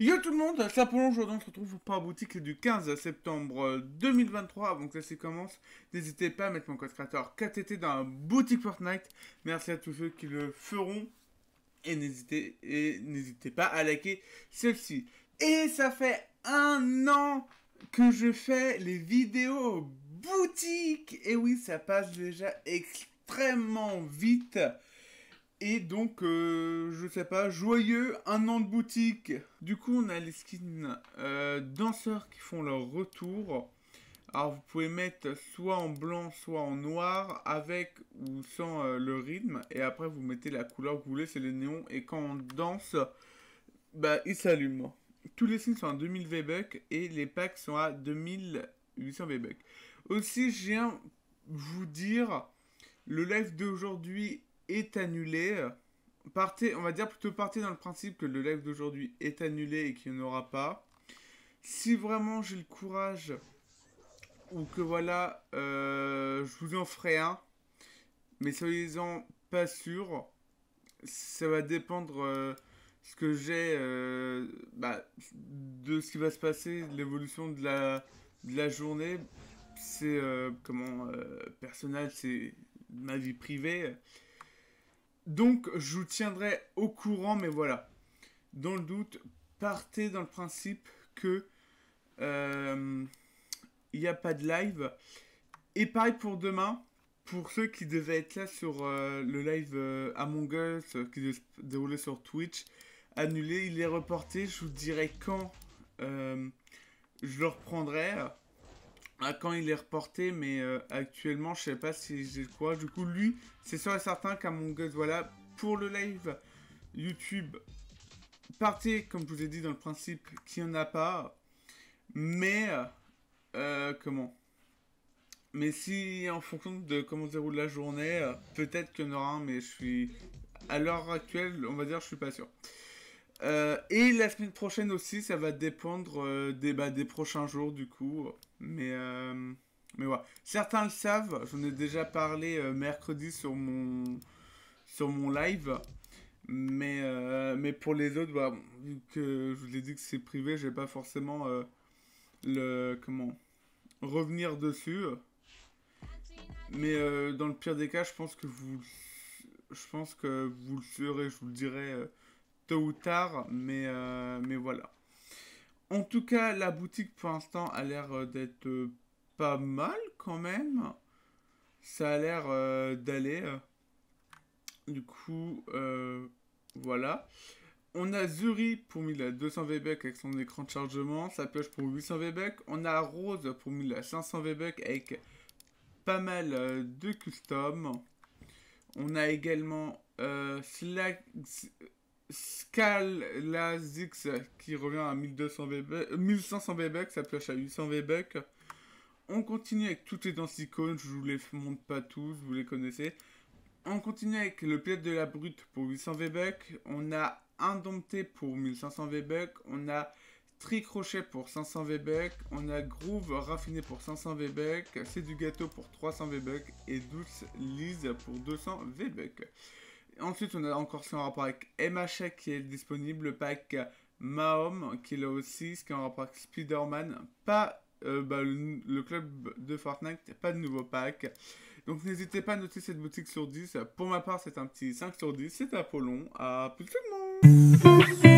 Yo tout le monde, ça Apollon, aujourd'hui, on se retrouve pour la boutique du 15 septembre 2023. Avant que ça commence, n'hésitez pas à mettre mon code créateur KTT dans la boutique Fortnite. Merci à tous ceux qui le feront. Et n'hésitez, et n'hésitez pas à liker celle-ci. Et ça fait un an que je fais les vidéos boutique. Et oui, ça passe déjà extrêmement vite. Et donc, euh, je sais pas, joyeux, un an de boutique. Du coup, on a les skins euh, danseurs qui font leur retour. Alors, vous pouvez mettre soit en blanc, soit en noir, avec ou sans euh, le rythme. Et après, vous mettez la couleur que vous voulez, c'est le néon. Et quand on danse, bah, il s'allume. Tous les skins sont à 2000 V-Bucks et les packs sont à 2800 V-Bucks. Aussi, je viens vous dire, le live d'aujourd'hui est annulé, partez, on va dire plutôt partez dans le principe que le live d'aujourd'hui est annulé et qu'il n'y en aura pas. Si vraiment j'ai le courage ou que voilà, euh, je vous en ferai un, mais soyez-en pas sûr. Ça va dépendre euh, ce que j'ai euh, bah, de ce qui va se passer, l'évolution de la, la journée. C'est comment personnel c'est ma vie privée. Donc, je vous tiendrai au courant, mais voilà. Dans le doute, partez dans le principe que euh, il n'y a pas de live. Et pareil pour demain, pour ceux qui devaient être là sur euh, le live euh, Among Us qui devait se dérouler sur Twitch, annulé, il est reporté. Je vous dirai quand je le reprendrai à ah, quand il est reporté, mais euh, actuellement, je sais pas si j'ai quoi. Du coup, lui, c'est sûr et certain qu'à mon Us, voilà, pour le live YouTube, partez, comme je vous ai dit, dans le principe qu'il n'y en a pas. Mais, euh, euh, comment Mais si, en fonction de comment se déroule la journée, peut-être qu'il y en aura un, mais je suis... À l'heure actuelle, on va dire, je suis pas sûr. Euh, et la semaine prochaine aussi, ça va dépendre euh, des, bah, des prochains jours du coup. Mais, voilà euh, mais ouais. Certains le savent, j'en ai déjà parlé mercredi sur mon, sur mon live. Mais, mais pour les autres, bah, vu que je vous ai dit que c'est privé, j'ai pas forcément le. Comment Revenir dessus. Mais dans le pire des cas, je pense que vous. Je pense que vous le saurez, je vous le dirai tôt ou tard, mais, euh, mais voilà. En tout cas, la boutique pour l'instant a l'air euh, d'être euh, pas mal quand même. Ça a l'air d'aller. Du coup, voilà. On a Zuri pour 1200 VBEC avec son écran de chargement, sa pioche pour 800 VBEC. On a Rose pour 1500 VBEC avec pas mal de custom. On a également euh, Slack, Scalazix qui revient à 1200 VB, 1500 ça ça pioche à 800 VB. On continue avec toutes les danses icônes, je vous les montre pas tous, vous les connaissez. On continue avec le Pied de la brute pour 800 VB. On a Indompté pour 1500 VB. On a Tricrochet pour 500 VB. On a Groove raffiné pour 500 VB. C'est du gâteau pour 300 VB. Et Douce Lise pour 200 VB. Ensuite, on a encore ce qui est rapport avec MHA qui est disponible, le pack euh, Mahom qui est là aussi, ce qui est en rapport avec Spider-Man, pas euh, bah, le, club de Fortnite, pas de nouveau pack. Euh. Donc n'hésitez pas à noter cette boutique sur 10. Pour ma part, c'est un petit 5 sur 10, c'est Apollon, peu À plus tout le monde